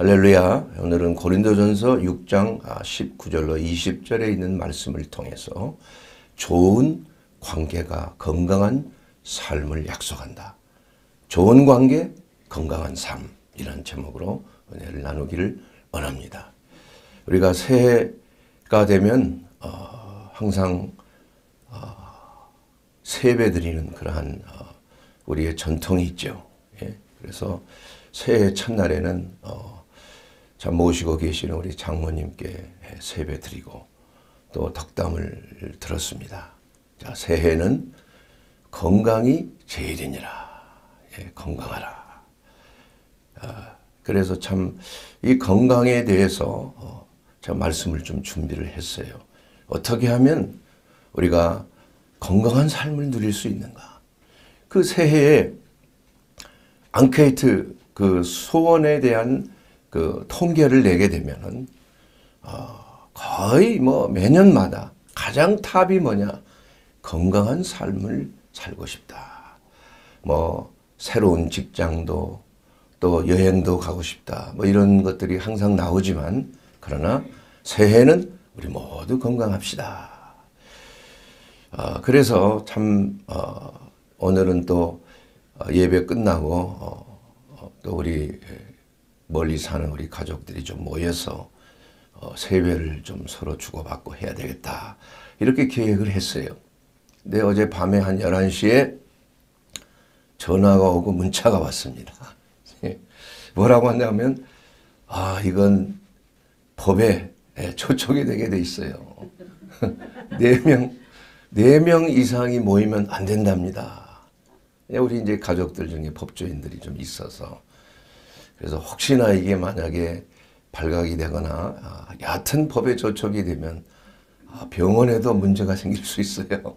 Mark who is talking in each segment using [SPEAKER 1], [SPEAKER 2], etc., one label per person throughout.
[SPEAKER 1] 할렐루야. 오늘은 고린도전서 6장 19절로 아, 20절에 있는 말씀을 통해서 좋은 관계가 건강한 삶을 약속한다. 좋은 관계, 건강한 삶. 이란 제목으로 은혜를 나누기를 원합니다. 우리가 새해가 되면 어, 항상 어, 세배 드리는 그러한 어, 우리의 전통이 있죠. 예? 그래서 새해 첫날에는 어, 참 모시고 계시는 우리 장모님께 세배 드리고 또 덕담을 들었습니다. 자, 새해는 건강이 제일이니라. 예, 건강하라. 아, 그래서 참 이 건강에 대해서 어, 제가 말씀을 좀 준비를 했어요. 어떻게 하면 우리가 건강한 삶을 누릴 수 있는가? 그 새해에 앙케이트 그 소원에 대한 그 통계를 내게 되면은 어, 거의 뭐 매년마다 가장 탑이 뭐냐 건강한 삶을 살고 싶다. 뭐 새로운 직장도 또 여행도 가고 싶다. 뭐 이런 것들이 항상 나오지만 그러나 새해는 우리 모두 건강합시다. 어, 그래서 참 어, 오늘은 또 예배 끝나고 어, 어 또 우리 멀리 사는 우리 가족들이 좀 모여서 어, 세배를 좀 서로 주고받고 해야 되겠다. 이렇게 계획을 했어요. 근데 어제 밤에 한 11시에 전화가 오고 문자가 왔습니다. 예. 뭐라고 하냐면, 아, 이건 법에 예, 초촉이 되게 돼 있어요. 4명, 4명 이상이 모이면 안 된답니다. 예, 우리 이제 가족들 중에 법조인들이 좀 있어서 그래서 혹시나 이게 만약에 발각이 되거나 아, 얕은 법의 저촉이 되면 아, 병원에도 문제가 생길 수 있어요.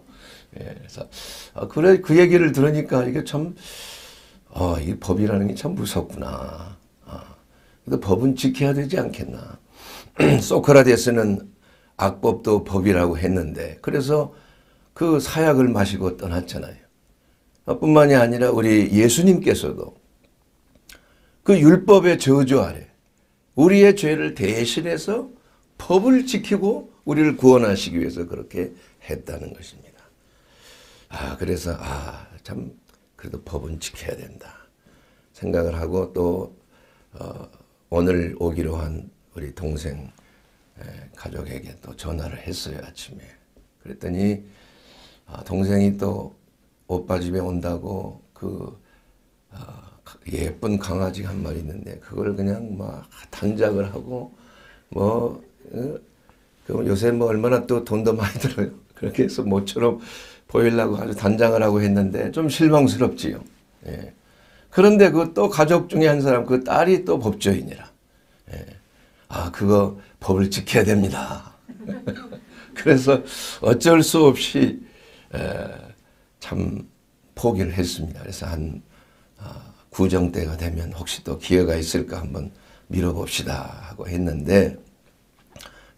[SPEAKER 1] 예, 그래서 아, 그래 그 얘기를 들으니까 이게 참 어, 이 법이라는 게 참 무섭구나. 아, 근데 법은 지켜야 되지 않겠나. 소크라테스는 악법도 법이라고 했는데 그래서 그 사약을 마시고 떠났잖아요. 뿐만이 아니라 우리 예수님께서도 그 율법의 저주 아래 우리의 죄를 대신해서 법을 지키고 우리를 구원하시기 위해서 그렇게 했다는 것입니다. 아, 그래서, 아, 참, 그래도 법은 지켜야 된다. 생각을 하고 또, 어, 오늘 오기로 한 우리 동생 에, 가족에게 또 전화를 했어요, 아침에. 그랬더니, 아, 동생이 또 오빠 집에 온다고 그, 어, 예쁜 강아지가 한 마리 있는데 그걸 그냥 막 단작을 하고 뭐 어? 그럼 요새 뭐 얼마나 또 돈도 많이 들어요. 그렇게 해서 모처럼 보이려고 아주 단장을 하고 했는데 좀 실망스럽지요. 예. 그런데 그 또 가족 중에 한 사람 그 딸이 또 법조인이라. 예. 아 그거 법을 지켜야 됩니다. 그래서 어쩔 수 없이 에, 참 포기를 했습니다. 그래서 한 구정 때가 되면 혹시 또 기회가 있을까 한번 밀어봅시다 하고 했는데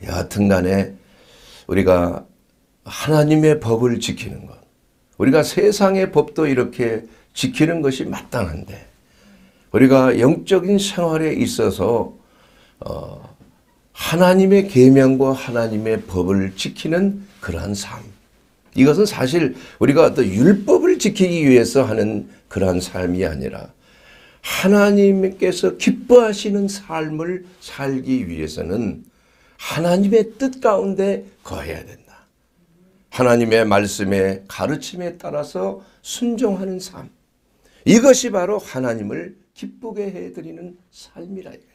[SPEAKER 1] 여하튼 간에 우리가 하나님의 법을 지키는 것 우리가 세상의 법도 이렇게 지키는 것이 마땅한데 우리가 영적인 생활에 있어서 어, 하나님의 계명과 하나님의 법을 지키는 그러한 삶 이것은 사실 우리가 또 율법을 지키기 위해서 하는 그러한 삶이 아니라 하나님께서 기뻐하시는 삶을 살기 위해서는 하나님의 뜻 가운데 거해야 된다. 하나님의 말씀의 가르침에 따라서 순종하는 삶. 이것이 바로 하나님을 기쁘게 해드리는 삶이라 이거야.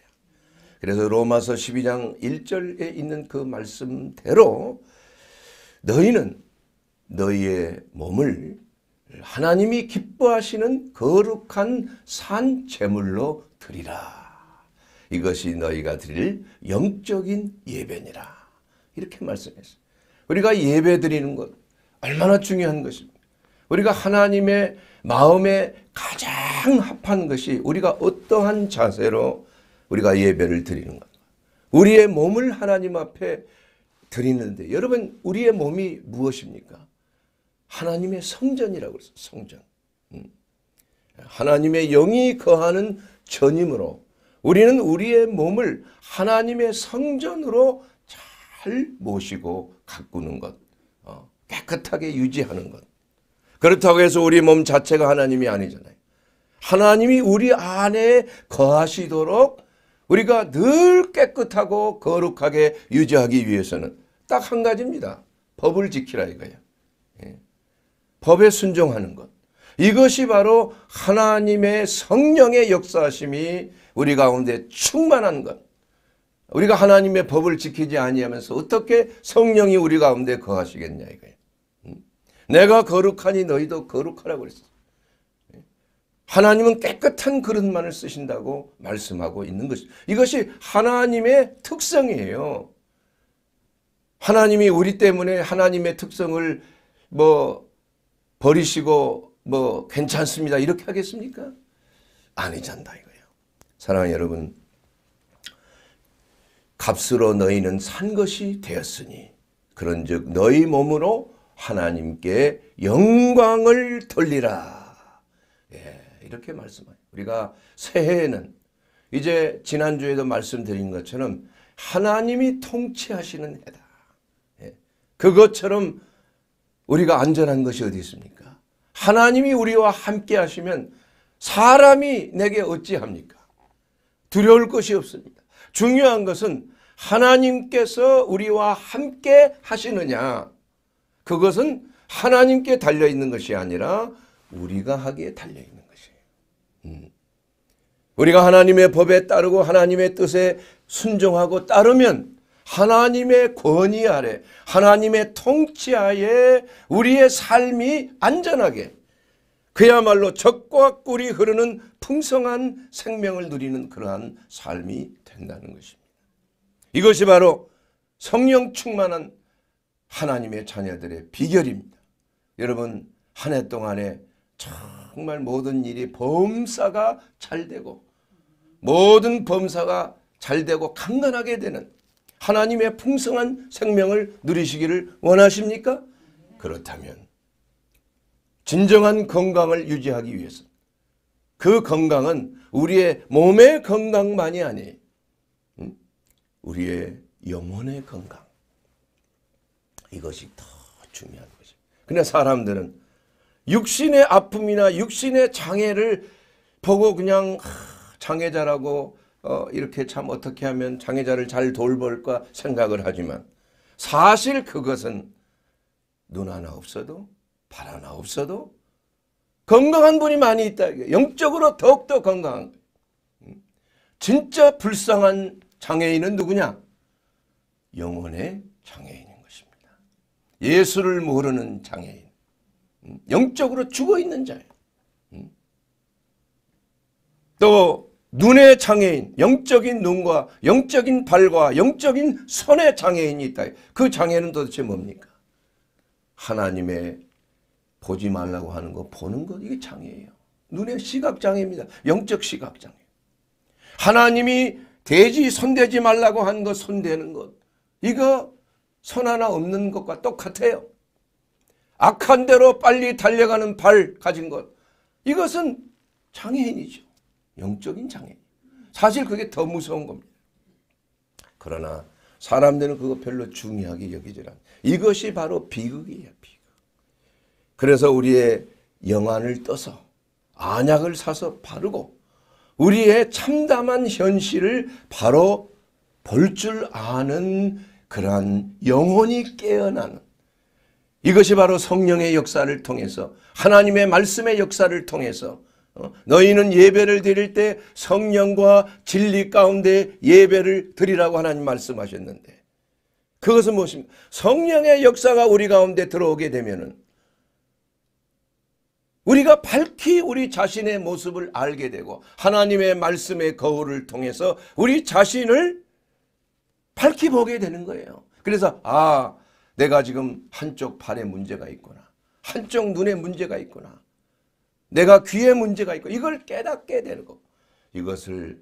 [SPEAKER 1] 그래서 로마서 12장 1절에 있는 그 말씀대로 너희는 너희의 몸을 하나님이 기뻐하시는 거룩한 산 제물로 드리라. 이것이 너희가 드릴 영적인 예배니라. 이렇게 말씀했어요. 우리가 예배 드리는 것 얼마나 중요한 것입니까? 우리가 하나님의 마음에 가장 합한 것이 우리가 어떠한 자세로 우리가 예배를 드리는 것. 우리의 몸을 하나님 앞에 드리는데 여러분 우리의 몸이 무엇입니까? 하나님의 성전이라고 했어요 성전. 음. 하나님의 영이 거하는 전임으로 우리는 우리의 몸을 하나님의 성전으로 잘 모시고 가꾸는 것. 어, 깨끗하게 유지하는 것. 그렇다고 해서 우리 몸 자체가 하나님이 아니잖아요. 하나님이 우리 안에 거하시도록 우리가 늘 깨끗하고 거룩하게 유지하기 위해서는 딱 한 가지입니다. 법을 지키라 이거예요. 법에 순종하는 것. 이것이 바로 하나님의 성령의 역사심이 우리 가운데 충만한 것. 우리가 하나님의 법을 지키지 아니하면서 어떻게 성령이 우리 가운데 거하시겠냐 이거예요. 내가 거룩하니 너희도 거룩하라고 그랬어. 하나님은 깨끗한 그릇만을 쓰신다고 말씀하고 있는 것이 이것이 하나님의 특성이에요. 하나님이 우리 때문에 하나님의 특성을 뭐 버리시고 뭐 괜찮습니다 이렇게 하겠습니까? 아니잖다 이거예요. 사랑하는 여러분 값으로 너희는 산 것이 되었으니 그런즉 너희 몸으로 하나님께 영광을 돌리라. 예, 이렇게 말씀해요. 우리가 새해에는 이제 지난주에도 말씀드린 것처럼 하나님이 통치하시는 해다. 예, 그것처럼 우리가 안전한 것이 어디 있습니까? 하나님이 우리와 함께 하시면 사람이 내게 어찌합니까? 두려울 것이 없습니다. 중요한 것은 하나님께서 우리와 함께 하시느냐. 그것은 하나님께 달려있는 것이 아니라 우리가 하기에 달려있는 것이에요. 음. 우리가 하나님의 법에 따르고 하나님의 뜻에 순종하고 따르면 하나님의 권위 아래 하나님의 통치 아래 우리의 삶이 안전하게 그야말로 적과 꿀이 흐르는 풍성한 생명을 누리는 그러한 삶이 된다는 것입니다. 이것이 바로 성령 충만한 하나님의 자녀들의 비결입니다. 여러분 한 해 동안에 정말 모든 일이 범사가 잘 되고 모든 범사가 잘 되고 강건하게 되는 하나님의 풍성한 생명을 누리시기를 원하십니까? 그렇다면 진정한 건강을 유지하기 위해서 그 건강은 우리의 몸의 건강만이 아니 음? 우리의 영혼의 건강 이것이 더 중요한 거죠. 근데 사람들은 육신의 아픔이나 육신의 장애를 보고 그냥 아, 장애자라고 어, 이렇게 참 어떻게 하면 장애자를 잘 돌볼까 생각을 하지만 사실 그것은 눈 하나 없어도 발 하나 없어도 건강한 분이 많이 있다. 영적으로 더욱더 건강한 음? 진짜 불쌍한 장애인은 누구냐? 영혼의 장애인인 것입니다. 예수를 모르는 장애인. 음? 영적으로 죽어있는 자예요. 음? 또 눈의 장애인, 영적인 눈과 영적인 발과 영적인 손의 장애인이 있다. 그 장애는 도대체 뭡니까? 하나님의 보지 말라고 하는 거 보는 것 이게 장애예요. 눈의 시각장애입니다. 영적 시각장애. 하나님이 돼지 손대지 말라고 한것 손대는 것. 이거 손 하나 없는 것과 똑같아요. 악한 대로 빨리 달려가는 발 가진 것. 이것은 장애인이죠. 영적인 장애. 사실 그게 더 무서운 겁니다. 그러나 사람들은 그거 별로 중요하게 여기질 않. 이것이 바로 비극이에요, 비극. 그래서 우리의 영안을 떠서 안약을 사서 바르고 우리의 참담한 현실을 바로 볼 줄 아는 그러한 영혼이 깨어나는 이것이 바로 성령의 역사를 통해서 하나님의 말씀의 역사를 통해서 어? 너희는 예배를 드릴 때 성령과 진리 가운데 예배를 드리라고 하나님 말씀하셨는데 그것은 무엇입니까? 성령의 역사가 우리 가운데 들어오게 되면은 우리가 밝히 우리 자신의 모습을 알게 되고 하나님의 말씀의 거울을 통해서 우리 자신을 밝히 보게 되는 거예요. 그래서 아 내가 지금 한쪽 발에 문제가 있구나. 한쪽 눈에 문제가 있구나. 내가 귀에 문제가 있고 이걸 깨닫게 되는 것. 이것을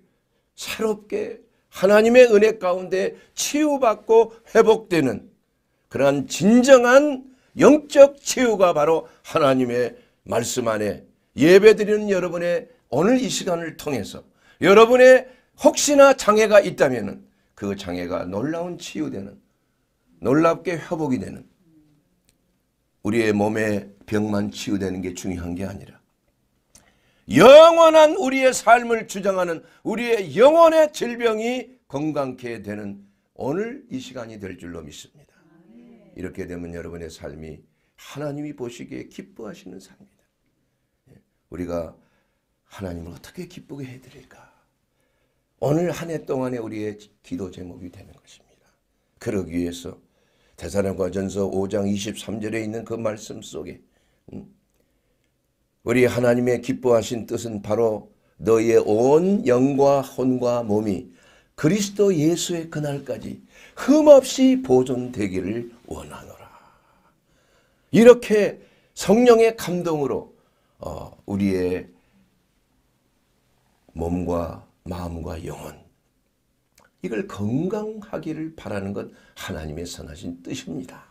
[SPEAKER 1] 새롭게 하나님의 은혜 가운데 치유받고 회복되는 그러한 진정한 영적 치유가 바로 하나님의 말씀 안에 예배드리는 여러분의 오늘 이 시간을 통해서 여러분의 혹시나 장애가 있다면 그 장애가 놀라운 치유되는 놀랍게 회복이 되는 우리의 몸에 병만 치유되는 게 중요한 게 아니라 영원한 우리의 삶을 주장하는 우리의 영혼의 질병이 건강케 되는 오늘 이 시간이 될 줄로 믿습니다. 이렇게 되면 여러분의 삶이 하나님이 보시기에 기뻐하시는 삶입니다. 예, 우리가 하나님을 어떻게 기쁘게 해드릴까? 오늘 한 해 동안의 우리의 기도 제목이 되는 것입니다. 그러기 위해서 대사령과 전서 5장 23절에 있는 그 말씀 속에 음, 우리 하나님의 기뻐하신 뜻은 바로 너희의 온 영과 혼과 몸이 그리스도 예수의 그날까지 흠없이 보존되기를 원하노라. 이렇게 성령의 감동으로 어, 우리의 몸과 마음과 영혼 이걸 건강하기를 바라는 것 하나님의 선하신 뜻입니다.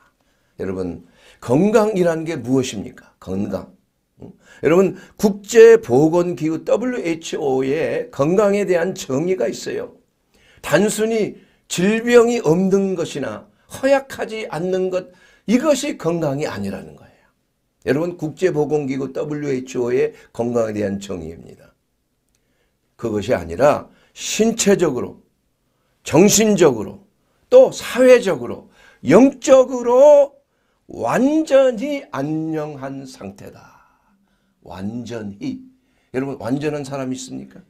[SPEAKER 1] 여러분 건강이란게 무엇입니까? 건강. 음? 여러분 국제보건기구 WHO의 건강에 대한 정의가 있어요. 단순히 질병이 없는 것이나 허약하지 않는 것 이것이 건강이 아니라는 거예요. 여러분 국제보건기구 WHO의 건강에 대한 정의입니다. 그것이 아니라 신체적으로 정신적으로 또 사회적으로 영적으로 완전히 안녕한 상태다. 완전히. 여러분 완전한 사람 있습니까?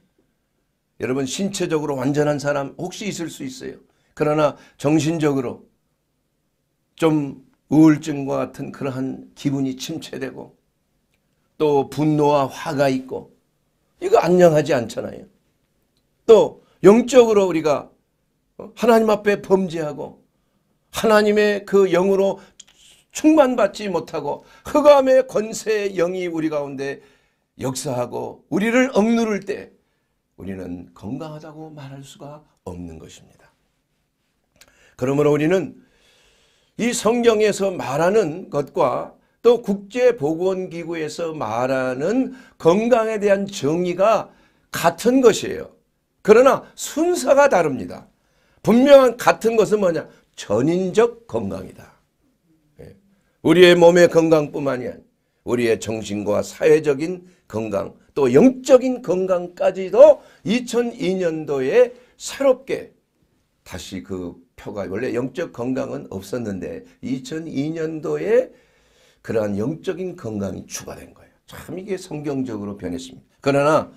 [SPEAKER 1] 여러분 신체적으로 완전한 사람 혹시 있을 수 있어요. 그러나 정신적으로 좀 우울증과 같은 그러한 기분이 침체되고 또 분노와 화가 있고 이거 안녕하지 않잖아요. 또 영적으로 우리가 어, 하나님 앞에 범죄하고 하나님의 그 영으로 충만받지 못하고 흑암의 권세의 영이 우리 가운데 역사하고 우리를 억누를 때 우리는 건강하다고 말할 수가 없는 것입니다. 그러므로 우리는 이 성경에서 말하는 것과 또 국제보건기구에서 말하는 건강에 대한 정의가 같은 것이에요. 그러나 순서가 다릅니다. 분명한 같은 것은 뭐냐? 전인적 건강이다. 우리의 몸의 건강뿐만이 아니라 우리의 정신과 사회적인 건강 또 영적인 건강까지도 2002년도에 새롭게 다시 그 표가 원래 영적 건강은 없었는데 2002년도에 그러한 영적인 건강이 추가된 거예요. 참 이게 성경적으로 변했습니다. 그러나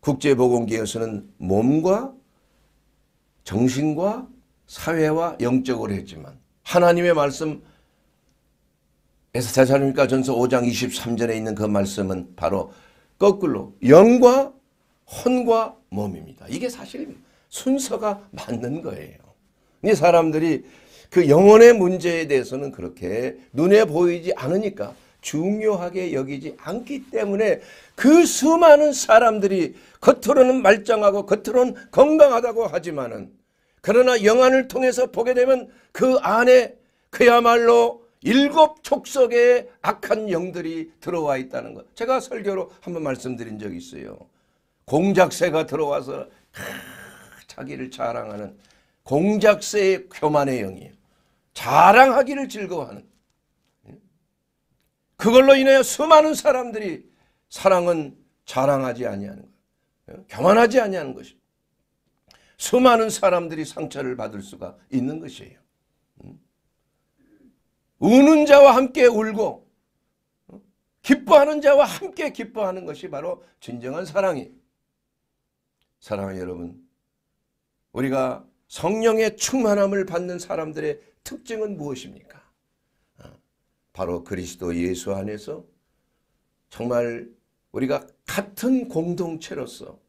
[SPEAKER 1] 국제보건기에서는 몸과 정신과 사회와 영적으로 했지만 하나님의 말씀 그래서 대사로니까 전서 5장 23절에 있는 그 말씀은 바로 거꾸로 영과 혼과 몸입니다. 이게 사실 순서가 맞는 거예요. 이 사람들이 그 영혼의 문제에 대해서는 그렇게 눈에 보이지 않으니까 중요하게 여기지 않기 때문에 그 수많은 사람들이 겉으로는 말짱하고 겉으로는 건강하다고 하지만은 그러나 영안을 통해서 보게 되면 그 안에 그야말로 일곱 촉석에 악한 영들이 들어와 있다는 것. 제가 설교로 한번 말씀드린 적이 있어요. 공작새가 들어와서 크, 자기를 자랑하는 공작새의 교만의 영이에요. 자랑하기를 즐거워하는. 예? 그걸로 인하여 수많은 사람들이 사랑은 자랑하지 아니하는 거 예? 교만하지 아니하는 것입 수많은 사람들이 상처를 받을 수가 있는 것이에요. 우는 자와 함께 울고 기뻐하는 자와 함께 기뻐하는 것이 바로 진정한 사랑이. 사랑하는 여러분, 우리가 성령의 충만함을 받는 사람들의 특징은 무엇입니까? 바로 그리스도 예수 안에서 정말 우리가 같은 공동체로서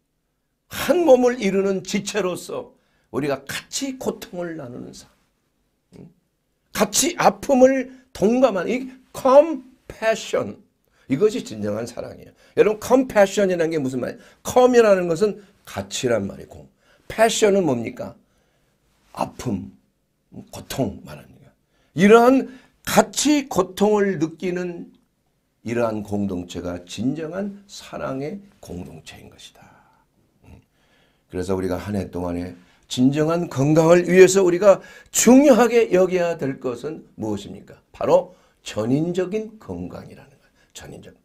[SPEAKER 1] 한 몸을 이루는 지체로서 우리가 같이 고통을 나누는 삶. 같이 아픔을 동감하는 이 compassion 이것이 진정한 사랑이에요. 여러분 compassion이라는 게 무슨 말이에요? com이라는 것은 같이란 말이고 passion은 뭡니까? 아픔, 고통 말합니다. 이러한 같이 고통을 느끼는 이러한 공동체가 진정한 사랑의 공동체인 것이다. 음. 그래서 우리가 한 해 동안에 진정한 건강을 위해서 우리가 중요하게 여겨야 될 것은 무엇입니까? 바로 전인적인 건강이라는 거예요. 전인적.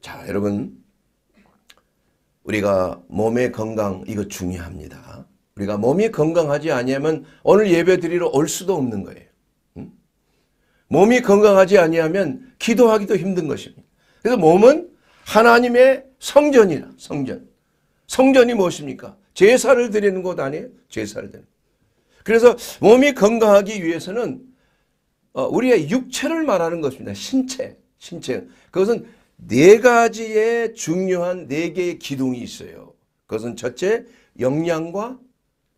[SPEAKER 1] 자, 여러분. 우리가 몸의 건강 이거 중요합니다. 우리가 몸이 건강하지 아니하면 오늘 예배 드리러 올 수도 없는 거예요. 몸이 건강하지 아니하면 기도하기도 힘든 것입니다. 그래서 몸은 하나님의 성전이라 성전. 성전이 무엇입니까? 제사를 드리는 곳 아니에요? 제사를 드리는 그래서 몸이 건강하기 위해서는 어, 우리의 육체를 말하는 것입니다. 신체, 신체. 그것은 네 가지의 중요한 네 개의 기둥이 있어요. 그것은 첫째 영양과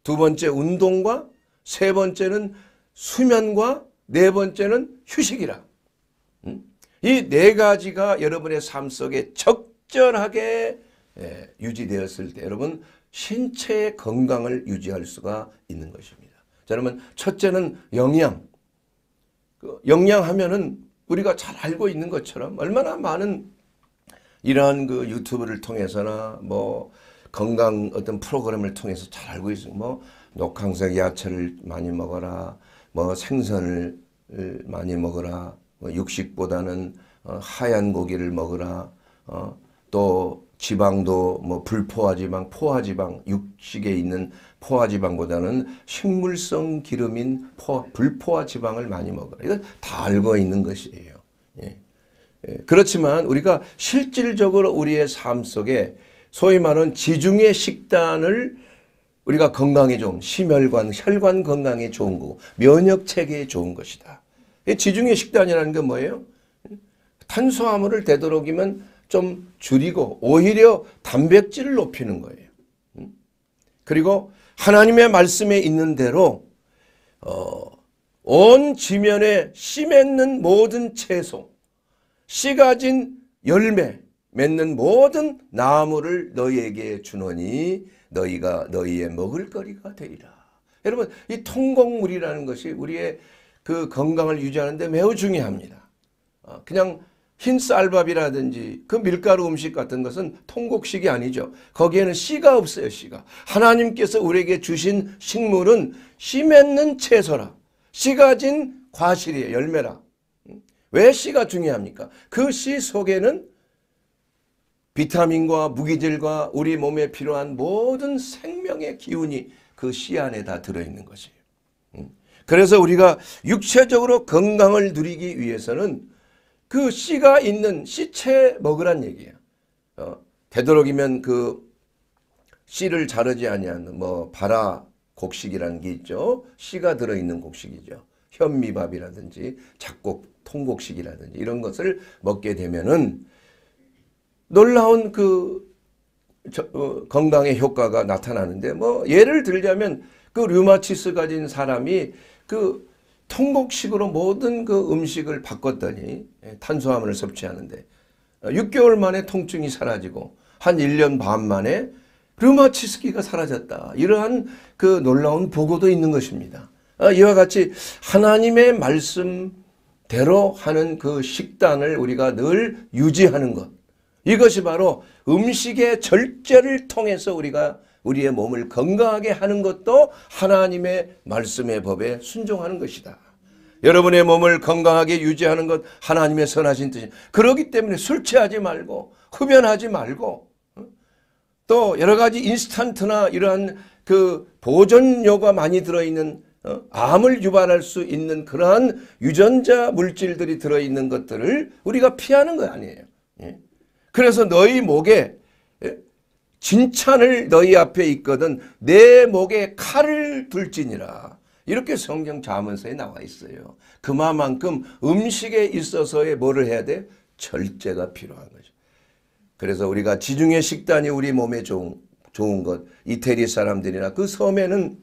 [SPEAKER 1] 두 번째 운동과 세 번째는 수면과 네 번째는 휴식이라. 음? 이네 가지가 여러분의 삶 속에 적절하게 예, 유지되었을 때 여러분 신체의 건강을 유지할 수가 있는 것입니다. 자, 여러분 첫째는 영양. 그 영양 하면은 우리가 잘 알고 있는 것처럼 얼마나 많은 이러한 그 유튜브를 통해서나 뭐 건강 어떤 프로그램을 통해서 잘 알고 있어요. 뭐 녹황색 야채를 많이 먹어라. 뭐 생선을 많이 먹어라. 뭐 육식보다는 어, 하얀 고기를 먹으라. 어, 또 지방도 뭐 불포화지방, 포화지방, 육식에 있는 포화지방보다는 식물성 기름인 포, 불포화지방을 많이 먹어요. 이거 다 알고 있는 것이에요. 예. 예. 그렇지만 우리가 실질적으로 우리의 삶 속에 소위 말하는 지중해 식단을 우리가 건강에 좋은 심혈관, 혈관 건강에 좋은 거고 면역 체계에 좋은 것이다. 지중해 식단이라는 게 뭐예요? 탄수화물을 되도록이면 좀 줄이고 오히려 단백질을 높이는 거예요. 음? 그리고 하나님의 말씀에 있는 대로 어, 온 지면에 씨 맺는 모든 채소, 씨 가진 열매, 맺는 모든 나무를 너희에게 주노니 너희가 너희의 먹을거리가 되리라. 여러분 이 통곡물이라는 것이 우리의 그 건강을 유지하는 데 매우 중요합니다. 어, 그냥 흰 쌀밥이라든지 그 밀가루 음식 같은 것은 통곡식이 아니죠. 거기에는 씨가 없어요. 씨가. 하나님께서 우리에게 주신 식물은 씨 맺는 채소라. 씨가 진 과실이에요. 열매라. 왜 씨가 중요합니까? 그 씨 속에는 비타민과 무기질과 우리 몸에 필요한 모든 생명의 기운이 그 씨 안에 다 들어있는 것이에요. 음. 그래서 우리가 육체적으로 건강을 누리기 위해서는 그 씨가 있는 씨채 먹으란 얘기예요. 어, 되도록이면 그 씨를 자르지 아니하는 뭐 바라 곡식이라는 게 있죠. 씨가 들어있는 곡식이죠. 현미밥이라든지 작곡 통곡식이라든지 이런 것을 먹게 되면은 놀라운 그 저, 어, 건강의 효과가 나타나는데 뭐 예를 들자면 그 류마티스 가진 사람이 그 통곡식으로 모든 그 음식을 바꿨더니 예, 탄수화물을 섭취하는데 6개월 어, 만에 통증이 사라지고 한 1년 반 만에 류마치스기가 사라졌다. 이러한 그 놀라운 보고도 있는 것입니다. 어, 이와 같이 하나님의 말씀대로 하는 그 식단을 우리가 늘 유지하는 것. 이것이 바로 음식의 절제를 통해서 우리가 우리의 몸을 건강하게 하는 것도 하나님의 말씀의 법에 순종하는 것이다. 여러분의 몸을 건강하게 유지하는 것 하나님의 선하신 뜻이 그러기 때문에 술 취하지 말고 흡연하지 말고 또 여러 가지 인스턴트나 이러한 그 보존료가 많이 들어있는 어? 암을 유발할 수 있는 그러한 유전자 물질들이 들어있는 것들을 우리가 피하는 거 아니에요. 예? 그래서 너희 목에 진찬을 너희 앞에 있거든 내 목에 칼을 둘지니라. 이렇게 성경 자문서에 나와 있어요. 그만큼 음식에 있어서의 뭐를 해야 돼? 절제가 필요한 거죠. 그래서 우리가 지중해 식단이 우리 몸에 좋은, 좋은 것, 이태리 사람들이나 그 섬에는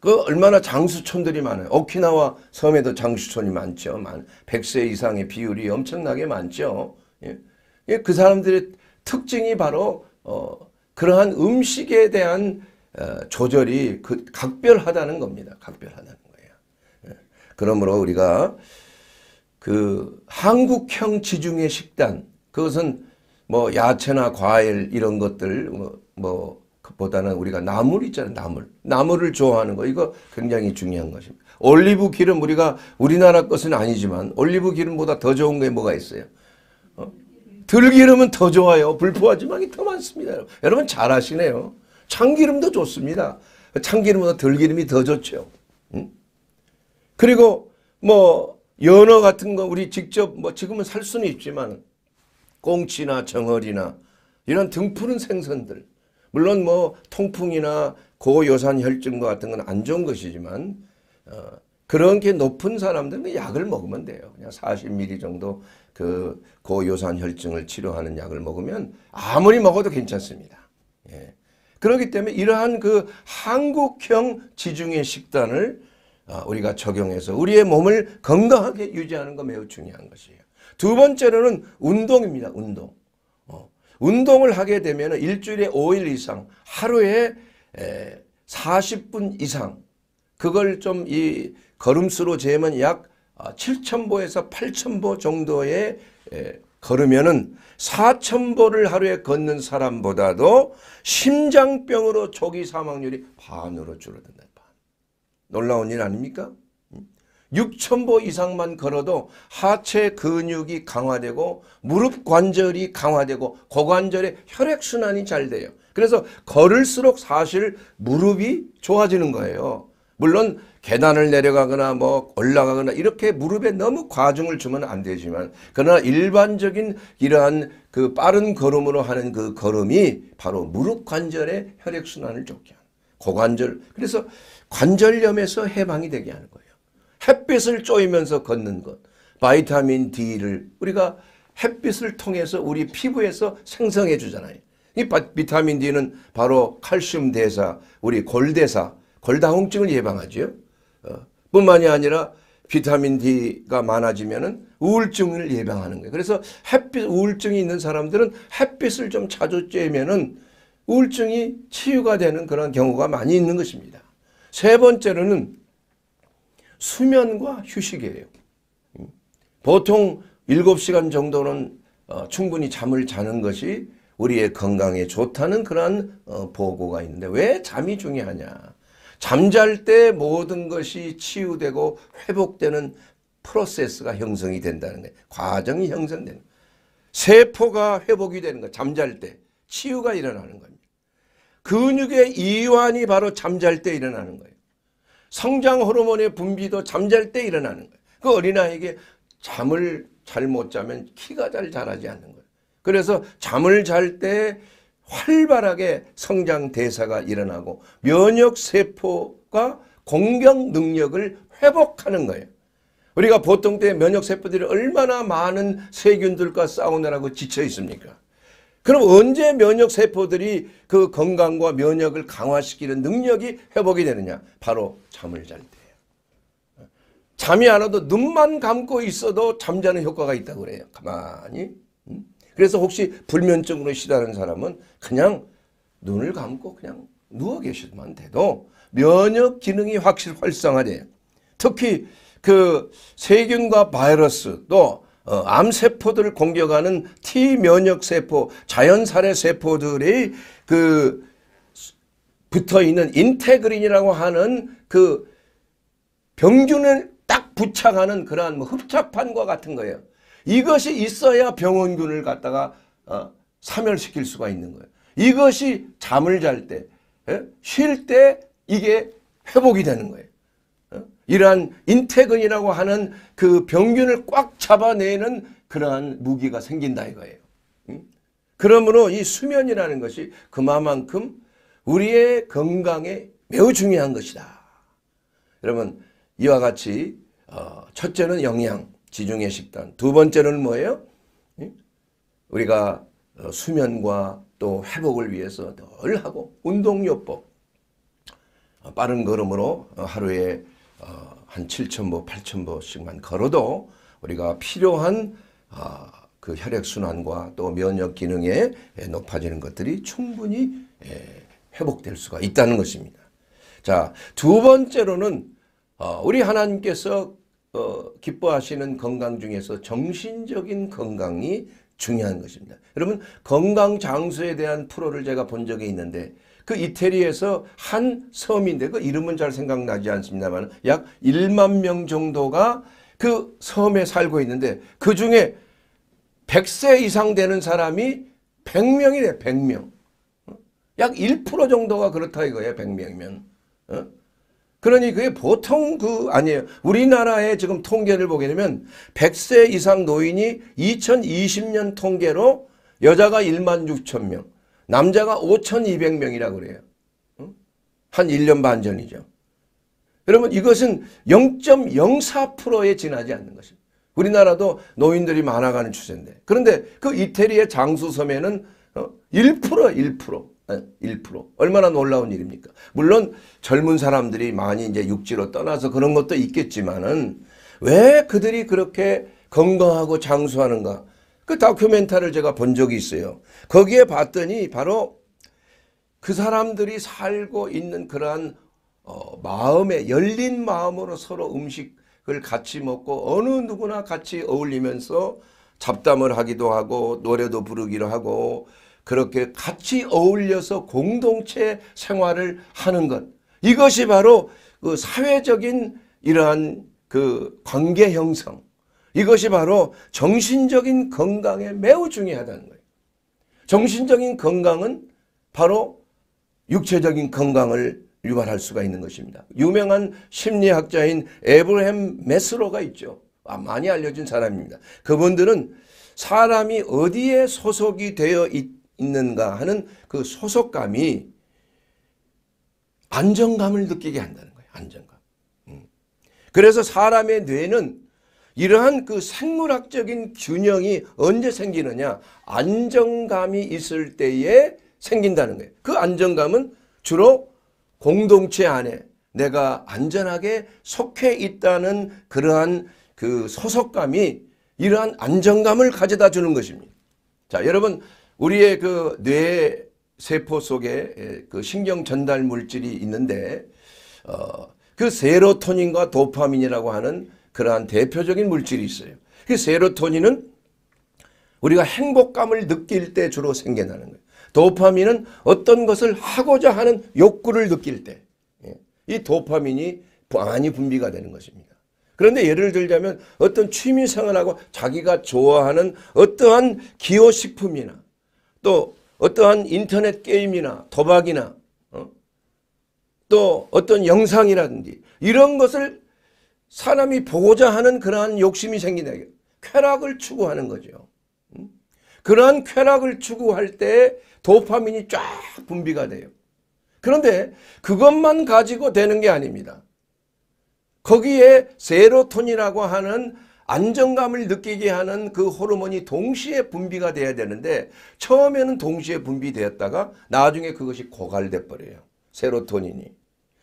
[SPEAKER 1] 그 얼마나 장수촌들이 많아요. 오키나와 섬에도 장수촌이 많죠. 만 100세 이상의 비율이 엄청나게 많죠. 예. 예 그 사람들의 특징이 바로 어, 그러한 음식에 대한 어, 조절이 그 각별하다는 겁니다. 각별하다는 거예요. 예. 그러므로 우리가 그 한국형 지중해 식단 그것은 뭐 야채나 과일 이런 것들 뭐, 뭐 보다는 우리가 나물 있잖아요. 나물. 나물을 좋아하는 거. 이거 굉장히 중요한 것입니다. 올리브 기름 우리가 우리나라 것은 아니지만 올리브 기름보다 더 좋은 게 뭐가 있어요? 어? 들기름은 더 좋아요. 불포화 지방이 더 많습니다. 여러분, 잘 아시네요. 참기름도 좋습니다. 참기름보다 들기름이 더 좋죠. 음? 그리고 뭐 연어 같은 거 우리 직접 뭐 지금은 살 수는 있지만 꽁치나 정어리나 이런 등푸른 생선들 물론 뭐 통풍이나 고요산 혈증과 같은 건 안 좋은 것이지만 어, 그런 게 높은 사람들은 그 약을 먹으면 돼요. 그냥 40ml 정도 그 고요산 혈증을 치료하는 약을 먹으면 아무리 먹어도 괜찮습니다. 예. 그렇기 때문에 이러한 그 한국형 지중해 식단을 아, 우리가 적용해서 우리의 몸을 건강하게 유지하는 거 매우 중요한 것이에요. 두 번째로는 운동입니다. 운동. 어. 운동을 하게 되면 일주일에 5일 이상 하루에 에, 40분 이상 그걸 좀 이 걸음수로 재면 약7 아, 0 0 0보에서8 0 0 0보정도에 예, 걸으면은 4 0보를 하루에 걷는 사람보다도 심장병으로 조기 사망률이 반으로 줄어든다. 반. 놀라운 일 아닙니까? 6 0 0 0보 이상만 걸어도 하체 근육이 강화되고 무릎 관절이 강화되고 고관절의 혈액순환이 잘 돼요. 그래서 걸을수록 사실 무릎이 좋아지는 거예요. 물론 계단을 내려가거나 뭐 올라가거나 이렇게 무릎에 너무 과중을 주면 안 되지만 그러나 일반적인 이러한 그 빠른 걸음으로 하는 그 걸음이 바로 무릎 관절의 혈액 순환을 좋게 하는 고관절 그래서 관절염에서 해방이 되게 하는 거예요. 햇빛을 쪼이면서 걷는 것 바이타민 D를 우리가 햇빛을 통해서 우리 피부에서 생성해 주잖아요. 이 바, 비타민 D는 바로 칼슘 대사, 우리 골 대사, 골다공증을 예방하죠 어, 뿐만이 아니라 비타민 D가 많아지면 우울증을 예방하는 거예요. 그래서 햇빛 우울증이 있는 사람들은 햇빛을 좀 자주 쬐면 우울증이 치유가 되는 그런 경우가 많이 있는 것입니다. 세 번째로는 수면과 휴식이에요. 음. 보통 7시간 정도는 어, 충분히 잠을 자는 것이 우리의 건강에 좋다는 그러 어, 보고가 있는데 왜 잠이 중요하냐. 잠잘 때 모든 것이 치유되고 회복되는 프로세스가 형성이 된다는 거예요. 과정이 형성되는 거예요. 세포가 회복이 되는 거예요. 잠잘 때 치유가 일어나는 겁니다. 근육의 이완이 바로 잠잘 때 일어나는 거예요. 성장 호르몬의 분비도 잠잘 때 일어나는 거예요. 그 어린아이에게 잠을 잘 못 자면 키가 잘 자라지 않는 거예요. 그래서 잠을 잘때 활발하게 성장 대사가 일어나고 면역 세포가 공격 능력을 회복하는 거예요. 우리가 보통 때 면역 세포들이 얼마나 많은 세균들과 싸우느라고 지쳐 있습니까? 그럼 언제 면역 세포들이 그 건강과 면역을 강화시키는 능력이 회복이 되느냐? 바로 잠을 잘 때예요. 잠이 안 와도 눈만 감고 있어도 잠자는 효과가 있다고 그래요. 가만히. 응? 그래서 혹시 불면증으로 시달하는 사람은 그냥 눈을 감고 그냥 누워 계시면 돼도 면역 기능이 확실히 활성화돼요. 특히 그 세균과 바이러스 또 어, 암세포들을 공격하는 T 면역세포, 자연살해 세포들이 그 붙어 있는 인테그린이라고 하는 그 병균을 딱 부착하는 그러한 뭐 흡착판과 같은 거예요. 이것이 있어야 병원균을 갖다가 어, 사멸시킬 수가 있는 거예요. 이것이 잠을 잘 때, 예? 쉴 때 이게 회복이 되는 거예요. 어? 이러한 인태근이라고 하는 그 병균을 꽉 잡아내는 그러한 무기가 생긴다 이거예요. 그러므로 이 수면이라는 것이 그만큼 우리의 건강에 매우 중요한 것이다. 여러분 이와 같이 어, 첫째는 영양, 지중해 식단. 두 번째는 뭐예요? 우리가 어, 수면과 또 회복을 위해서 늘 하고 운동요법. 어, 빠른 걸음으로 어, 하루에 한 7,000보, 8,000보씩만 걸어도 우리가 필요한 아, 그 혈액순환과 또 면역 기능에 높아지는 것들이 충분히 회복될 수가 있다는 것입니다. 자, 두 번째로는 우리 하나님께서 어, 기뻐하시는 건강 중에서 정신적인 건강이 중요한 것입니다. 여러분 건강 장수에 대한 프로를 제가 본 적이 있는데 그 이태리에서 한 섬인데 그 이름은 잘 생각나지 않습니다만 약 1만 명 정도가 그 섬에 살고 있는데 그 중에 100세 이상 되는 사람이 100명이래 100명. 어? 약1% 정도가 그렇다 이거예요 100명이면. 어? 그러니 그게 보통 그 아니에요. 우리나라의 지금 통계를 보게 되면 100세 이상 노인이 2020년 통계로 여자가 1만 6천 명, 남자가 5,200명이라고 그래요. 한 1년 반 전이죠. 여러분 이것은 0.04%에 지나지 않는 것입니다. 우리나라도 노인들이 많아가는 추세인데. 그런데 그 이태리의 장수섬에는 1% 어? 1% 1% 얼마나 놀라운 일입니까? 물론 젊은 사람들이 많이 이제 육지로 떠나서 그런 것도 있겠지만은 왜 그들이 그렇게 건강하고 장수하는가? 그 다큐멘터를 제가 본 적이 있어요. 거기에 봤더니 바로 그 사람들이 살고 있는 그러한 어, 마음에 열린 마음으로 서로 음식을 같이 먹고 어느 누구나 같이 어울리면서 잡담을 하기도 하고 노래도 부르기로 하고 그렇게 같이 어울려서 공동체 생활을 하는 것. 이것이 바로 그 사회적인 이러한 그 관계 형성. 이것이 바로 정신적인 건강에 매우 중요하다는 거예요. 정신적인 건강은 바로 육체적인 건강을 유발할 수가 있는 것입니다. 유명한 심리학자인 에브햄 메스로가 있죠. 아, 많이 알려진 사람입니다. 그분들은 사람이 어디에 소속이 되어 있다 있는가 하는 그 소속감이 안정감을 느끼게 한다는 거예요. 안정감. 음. 그래서 사람의 뇌는 이러한 그 생물학적인 균형이 언제 생기느냐? 안정감이 있을 때에 생긴다는 거예요. 그 안정감은 주로 공동체 안에 내가 안전하게 속해 있다는 그러한 그 소속감이 이러한 안정감을 가져다 주는 것입니다. 자, 여러분 우리의 그 뇌 세포 속에 예, 그 신경 전달 물질이 있는데 어, 그 세로토닌과 도파민이라고 하는 그러한 대표적인 물질이 있어요. 그 세로토닌은 우리가 행복감을 느낄 때 주로 생겨나는 거예요. 도파민은 어떤 것을 하고자 하는 욕구를 느낄 때이 예, 도파민이 많이 분비가 되는 것입니다. 그런데 예를 들자면 어떤 취미생활하고 자기가 좋아하는 어떠한 기호식품이나 또 어떠한 인터넷 게임이나 도박이나 어? 또 어떤 영상이라든지 이런 것을 사람이 보고자 하는 그러한 욕심이 생긴다. 쾌락을 추구하는 거죠. 그러한 쾌락을 추구할 때 도파민이 쫙 분비가 돼요. 그런데 그것만 가지고 되는 게 아닙니다. 거기에 세로톤이라고 하는 안정감을 느끼게 하는 그 호르몬이 동시에 분비가 돼야 되는데 처음에는 동시에 분비되었다가 나중에 그것이 고갈돼 버려요. 세로토닌이.